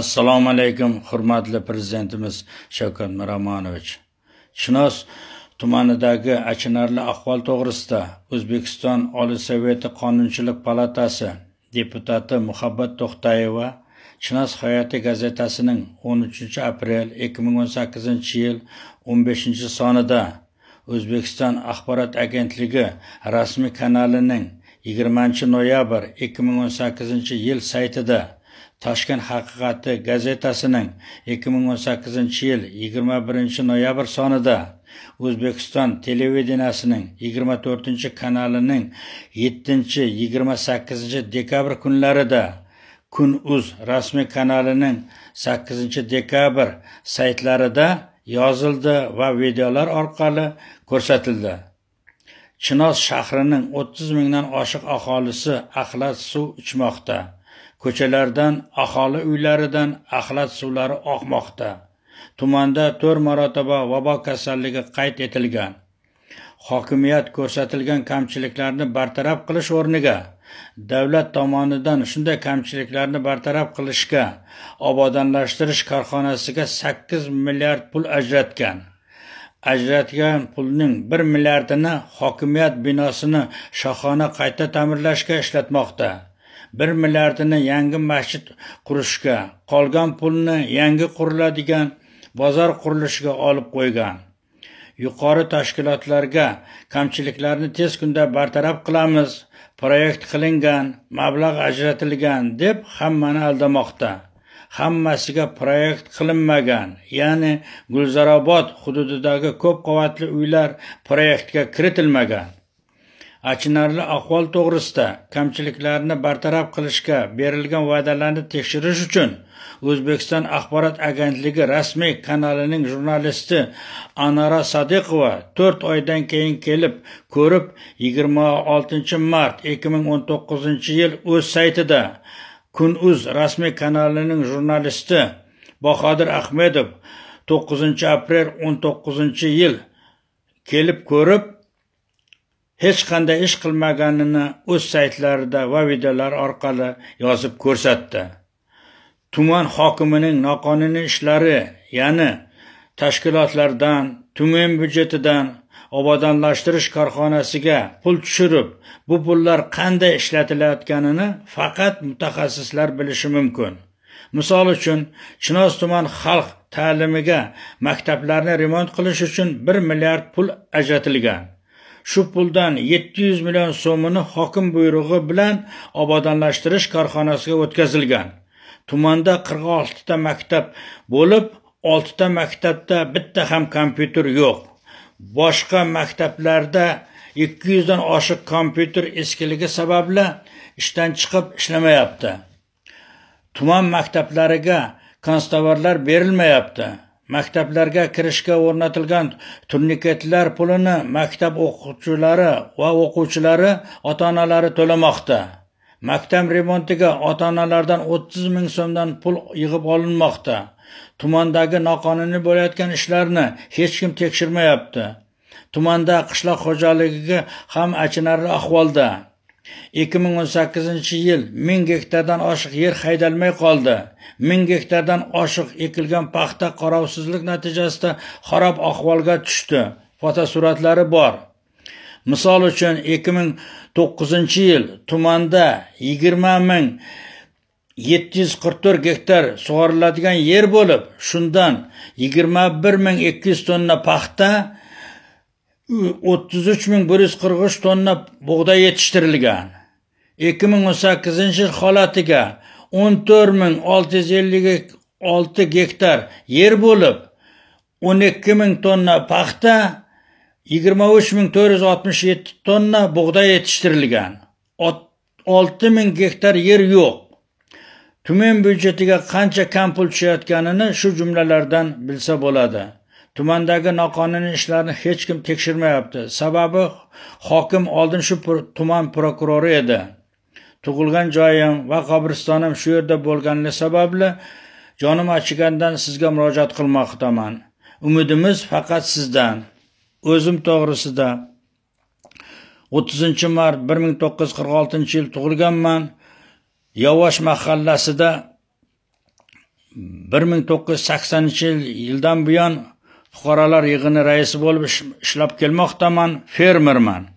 assalomu alaykum hurmatli prezidentimiz shavkat miromonovich chinoz tumanidagi achinarli ahvol to'g'risida o'zbekiston oliy soveti qonunchilik palatasi deputati muhabbat to'xtayeva chinoz hayoti gazetasining 13 aprel 2018 yil 15 sonida o'zbekiston axborot agentligi rasmiy kanalining 20 noyabr 2018 yil saytida toshkent haqiqati gazetasining 2018 yil 21 noyabr sonida o'zbekiston televideniyasining 24 kanalining 7 28 dekabr kunlarida kun uz rasmiy kanalining 8 dekabr saytlarida yozildi va videolar orqali ko'rsatildi chinoz shahrining 30 mingdan oshiq aholisi axlat suv ichmoqda ko'chalardan aholi uylaridan axlat suvlari oqmoqda tumanda 4 marotaba vabo kasalligi qayd etilgan hokimiyat ko'rsatilgan kamchiliklarni bartaraf qilish o'rniga davlat tomonidan shunday kamchiliklarni bartaraf qilishga obodonlashtirish korxonasiga 8 milliard pul ajratgan ajratgan pulning 1 milliardini hokimiyat binosini shohona qayta ta'mirlashga ishlatmoqda bir milliardini yangi masjid qurishga qolgan pulni yangi quriladigan bozor qurilishiga olib qo'ygan yuqori tashkilotlarga kamchiliklarni tez kunda bartaraf qilamiz proyekt qilingan mablag' ajratilgan deb hammani aldamoqda hammasiga proyekt qilinmagan ya'ni gulzarobod hududidagi ko'p qavatli uylar proyektga kiritilmagan achinarli ahvol to'g'risida kamchiliklarni bartaraf qilishga berilgan va'dalarni tekshirish uchun o'zbekiston axborot agentligi rasmiy kanalining jurnalisti anora sadiqova to'rt oydan keyin kelib ko'rib yigirma oltinchi mart ikki ming o'n to'qqizinchi yil o'z saytida kunuz rasmiy kanalining jurnalisti bahodir ahmedov to'qqizinchi aprel o'n to'qqizinchi yil kelib ko'rib hech qanday ish qilmaganini o'z saytlarida va videolar orqali yozib ko'rsatdi tuman hokimining noqonuniy ishlari ya'ni tashkilotlardan tuman byudjetidan obodonlashtirish korxonasiga pul tushirib bu pullar qanday ishlatilayotganini faqat mutaxassislar bilishi mumkin misol uchun chinoz tuman xalq ta'limiga maktablarni remont qilish uchun bir milliard pul ajratilgan shu puldan 700 million so'mini hokim buyrug'i bilan obodonlashtirish korxonasiga o'tkazilgan tumanda 46 ta maktab bo'lib 6 ta maktabda bitta ham kompyuter yo'q boshqa maktablarda 200 dan oshiq kompyuter eskiligi sababli ishdan chiqib ishlamayapti tuman maktablariga konstovarlar berilmayapti maktablarga kirishga o'rnatilgan turniketlar pulini maktab o'quvchilari va o'quvchilari ota onalari to'lamoqda maktab remontiga ota onalardan o'ttiz ming so'mdan pul yig'ib olinmoqda tumandagi noqonuniy bo'layotgan ishlarni hech kim tekshirmayapti tumanda qishloq xo'jaligiga ham achinarli ahvolda 2018 yil 1000 gektardan oshiq yer haydalmay qoldi. 1000 gektardan oshiq ekilgan paxta qarovsizlik natijasida xarob ahvolga tushdi. Fotosuratlari bor. Misol uchun 2009 yil tumanda 20 ming 744 gektar sug'oriladigan yer bo'lib, shundan 21 ming 200 tonna paxta o'ttiz uch ming bir yuz qirq uch tonna bug'doy yetishtirilgan ikki ming o'n sakkizinchi yil holatiga o'n to'rt ming olti yuz ellik olti gektar yer bo'lib o'n ikki ming tonna paxta yigirma uch ming to'rt yuz oltmish yetti tonna bug'doy yetishtirilgan olti ming gektar yer yo'q tuman byudjetiga qancha kam pul tushayotganini shu jumlalardan bilsa bo'ladi tumandagi noqonuniy ishlarni hech kim tekshirmayapti sababi hokim oldin shu tuman prokurori edi tug'ilgan joyim va qabristonim shu yerda bo'lganligi sababli jonim achigandan sizga murojaat qilmoqdaman umidimiz faqat sizdan o'zim to'g'risida o'ttizinchi mart bir ming to'qqiz yuz qirq oltinchi yil tug'ilganman yovosh mahallasida bir ming to'qqiz yuz saksoninchi yildan buyon fuqarolar yig'ini raisi bo'lib ishlab kelmoqdaman fermerman